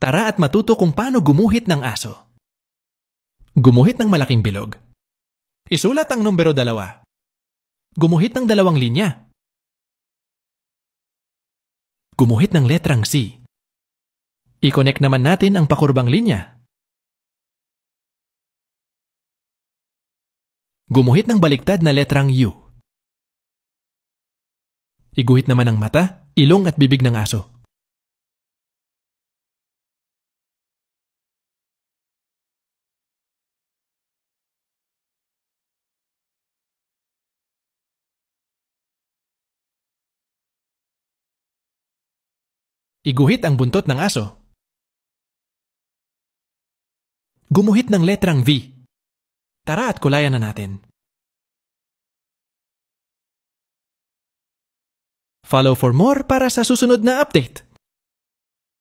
Tara at matuto kung paano gumuhit ng aso. Gumuhit ng malaking bilog. Isulat ang numero dalawa. Gumuhit ng dalawang linya. Gumuhit ng letrang C. I-connect naman natin ang pakurbang linya. Gumuhit ng baliktad na letrang U. Iguhit naman ang mata, ilong at bibig ng aso. Iguhit ang buntot ng aso. Gumuhit ng letrang V. Tara at kulayan na natin. Follow for more para sa susunod na update.